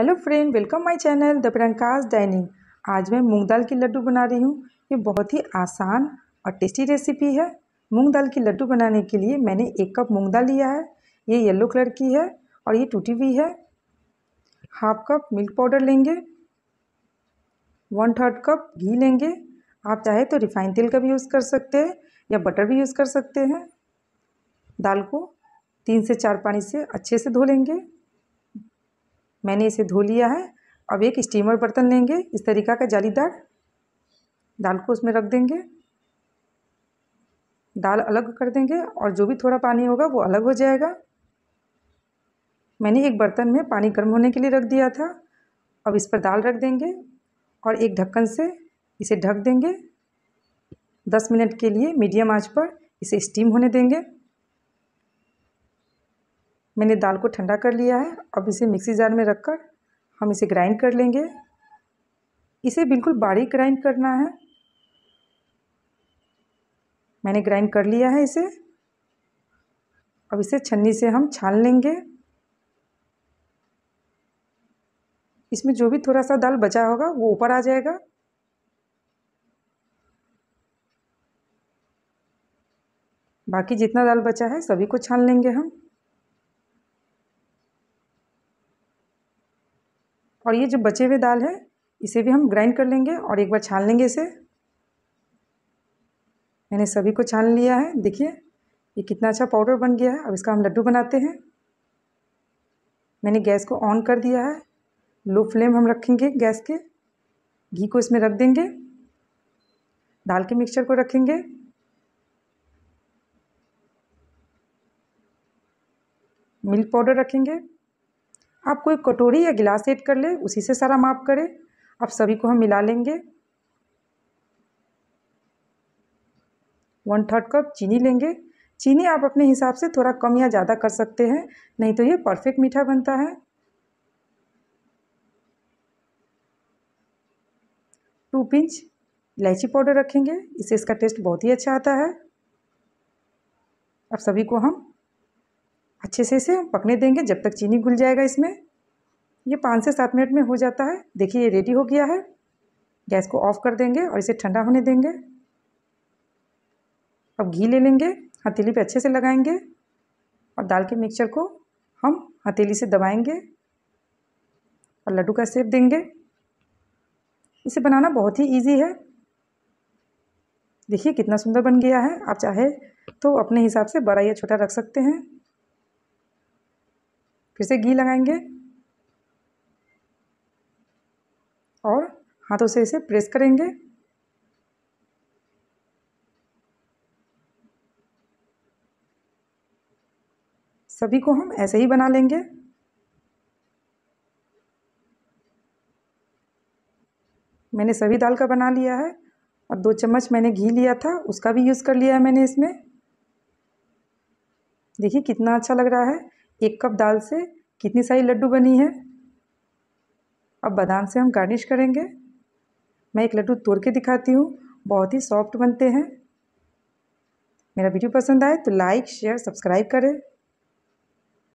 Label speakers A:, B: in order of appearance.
A: hello friend welcome my channel the Priyanka's dining आज मैं मूंग दाल की लड्डू बना रही हूँ ये बहुत ही आसान और टेस्टी रेसिपी है मूंग दाल की लड्डू बनाने के लिए मैंने एक कप मूंग दाल लिया है ये येलो कलर की है और ये टूटी हुई है हाफ कप मिल्क पाउडर लेंगे वन थर्ड कप घी लेंगे आप चाहे तो रिफाइन तेल का भी यूज़ कर सकते हैं या बटर भी यूज़ कर सकते हैं दाल को तीन से चार पानी से अच्छे से धो लेंगे मैंने इसे धो लिया है अब एक स्टीमर बर्तन लेंगे इस तरीका का जालीदार दाल को उसमें रख देंगे दाल अलग कर देंगे और जो भी थोड़ा पानी होगा वो अलग हो जाएगा मैंने एक बर्तन में पानी गर्म होने के लिए रख दिया था अब इस पर दाल रख देंगे और एक ढक्कन से इसे ढक देंगे दस मिनट के लिए मीडियम आंच पर इसे स्टीम होने देंगे मैंने दाल को ठंडा कर लिया है अब इसे मिक्सी जार में रखकर हम इसे ग्राइंड कर लेंगे इसे बिल्कुल बारीक ग्राइंड करना है मैंने ग्राइंड कर लिया है इसे अब इसे छन्नी से हम छान लेंगे इसमें जो भी थोड़ा सा दाल बचा होगा वो ऊपर आ जाएगा बाकी जितना दाल बचा है सभी को छान लेंगे हम और ये जो बचे हुए दाल है इसे भी हम ग्राइंड कर लेंगे और एक बार छान लेंगे इसे मैंने सभी को छान लिया है देखिए ये कितना अच्छा पाउडर बन गया है अब इसका हम लड्डू बनाते हैं मैंने गैस को ऑन कर दिया है लो फ्लेम हम रखेंगे गैस के घी को इसमें रख देंगे दाल के मिक्सचर को रखेंगे मिल्क पाउडर रखेंगे आप कोई कटोरी या गिलास ऐड कर ले उसी से सारा माप करें आप सभी को हम मिला लेंगे वन थर्ड कप चीनी लेंगे चीनी आप अपने हिसाब से थोड़ा कम या ज़्यादा कर सकते हैं नहीं तो ये परफेक्ट मीठा बनता है टू पिंच इलायची पाउडर रखेंगे इससे इसका टेस्ट बहुत ही अच्छा आता है अब सभी को हम अच्छे से इसे हम पकने देंगे जब तक चीनी घुल जाएगा इसमें ये पाँच से सात मिनट में हो जाता है देखिए ये रेडी हो गया है गैस को ऑफ़ कर देंगे और इसे ठंडा होने देंगे अब घी ले लेंगे हथेली पे अच्छे से लगाएंगे और दाल के मिक्सचर को हम हथेली से दबाएंगे और लड्डू का सेप देंगे इसे बनाना बहुत ही इजी है देखिए कितना सुंदर बन गया है आप चाहे तो अपने हिसाब से बड़ा या छोटा रख सकते हैं फिर से घी लगाएंगे और हाथों से इसे प्रेस करेंगे सभी को हम ऐसे ही बना लेंगे मैंने सभी दाल का बना लिया है और दो चम्मच मैंने घी लिया था उसका भी यूज़ कर लिया है मैंने इसमें देखिए कितना अच्छा लग रहा है एक कप दाल से कितनी सारी लड्डू बनी है अब बादाम से हम गार्निश करेंगे मैं एक लड्डू तोड़ के दिखाती हूँ बहुत ही सॉफ्ट बनते हैं मेरा वीडियो पसंद आए तो लाइक शेयर सब्सक्राइब करें